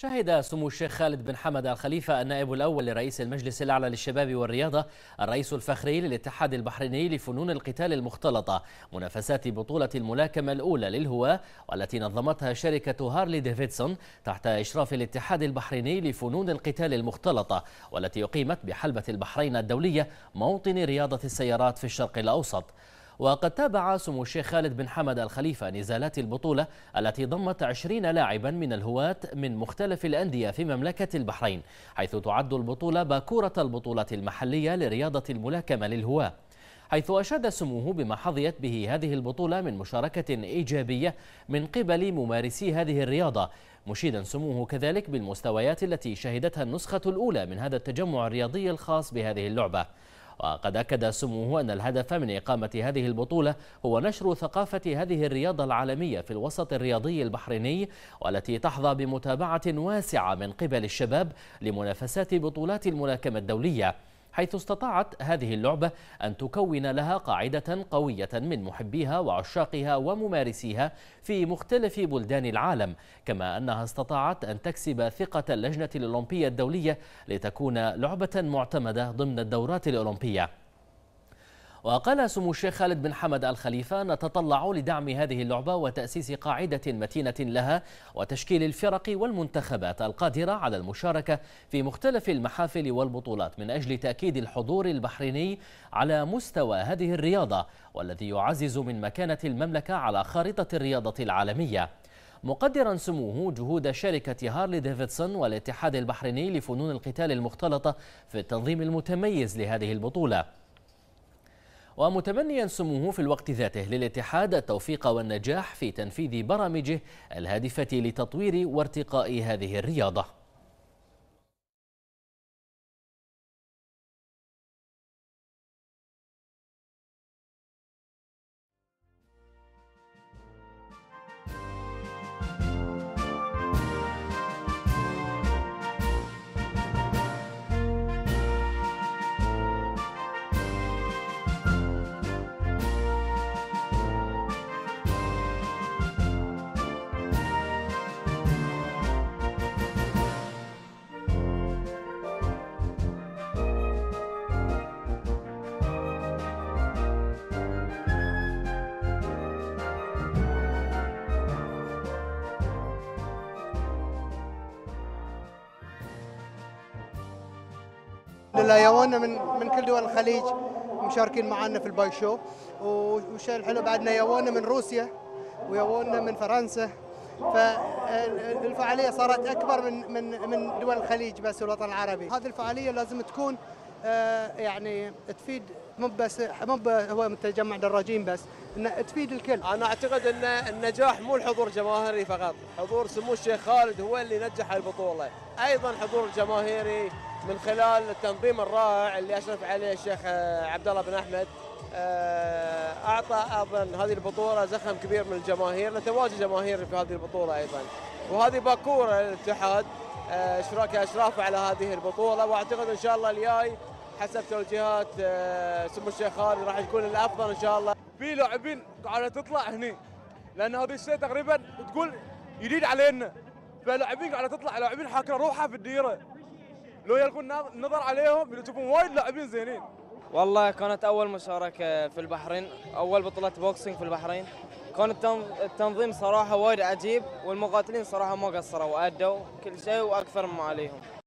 شهد سمو الشيخ خالد بن حمد الخليفة النائب الأول لرئيس المجلس الأعلى للشباب والرياضة الرئيس الفخري للاتحاد البحريني لفنون القتال المختلطة منافسات بطولة الملاكمة الأولى للهواة والتي نظمتها شركة هارلي ديفيدسون تحت إشراف الاتحاد البحريني لفنون القتال المختلطة والتي أقيمت بحلبة البحرين الدولية موطن رياضة السيارات في الشرق الأوسط وقد تابع سمو الشيخ خالد بن حمد الخليفة نزالات البطولة التي ضمت 20 لاعبا من الهواة من مختلف الأندية في مملكة البحرين حيث تعد البطولة باكورة البطولة المحلية لرياضة الملاكمة للهواة حيث أشاد سموه بما حظيت به هذه البطولة من مشاركة إيجابية من قبل ممارسي هذه الرياضة مشيدا سموه كذلك بالمستويات التي شهدتها النسخة الأولى من هذا التجمع الرياضي الخاص بهذه اللعبة وقد أكد سموه أن الهدف من إقامة هذه البطولة هو نشر ثقافة هذه الرياضة العالمية في الوسط الرياضي البحريني والتي تحظى بمتابعة واسعة من قبل الشباب لمنافسات بطولات الملاكمة الدولية حيث استطاعت هذه اللعبة أن تكون لها قاعدة قوية من محبيها وعشاقها وممارسيها في مختلف بلدان العالم كما أنها استطاعت أن تكسب ثقة اللجنة الأولمبية الدولية لتكون لعبة معتمدة ضمن الدورات الأولمبية وقال سمو الشيخ خالد بن حمد الخليفة نتطلع لدعم هذه اللعبة وتأسيس قاعدة متينة لها وتشكيل الفرق والمنتخبات القادرة على المشاركة في مختلف المحافل والبطولات من أجل تأكيد الحضور البحريني على مستوى هذه الرياضة والذي يعزز من مكانة المملكة على خارطة الرياضة العالمية مقدرا سموه جهود شركة هارلي ديفيدسون والاتحاد البحريني لفنون القتال المختلطة في التنظيم المتميز لهذه البطولة ومتمنيا سموه في الوقت ذاته للاتحاد التوفيق والنجاح في تنفيذ برامجه الهادفة لتطوير وارتقاء هذه الرياضة لله يونا من من كل دول الخليج مشاركين معنا في الباي شو والشيء الحلو بعدنا يونا من روسيا ويونا من فرنسا فالفعاليه صارت اكبر من من من دول الخليج بس والوطن العربي هذه الفعاليه لازم تكون آه، يعني تفيد مو بس مو هو تجمع دراجين بس ان تفيد الكل انا اعتقد ان النجاح مو الحضور الجماهيري فقط حضور سمو الشيخ خالد هو اللي نجح البطوله ايضا حضور الجماهيري من خلال التنظيم الرائع اللي اشرف عليه الشيخ آه، عبد الله بن احمد آه، اعطى ايضا هذه البطوله زخم كبير من الجماهير نتواجد جماهير في هذه البطوله ايضا وهذه باكوره للاتحاد اشراك آه، اشرافه على هذه البطوله واعتقد ان شاء الله الجاي حسب توجيهات سمو الشيخ خالد راح يكون الافضل ان شاء الله في لاعبين قاعده تطلع هنا لان هذا الشيء تقريبا تقول جديد علينا فلاعبين قاعده تطلع لاعبين حاكره روحها في الديره لو يلقون نظر عليهم بنشوفهم وايد لاعبين زينين والله كانت اول مشاركه في البحرين اول بطوله بوكسينج في البحرين كان التنظيم صراحه وايد عجيب والمقاتلين صراحه ما قصروا وادوا كل شيء واكثر ما عليهم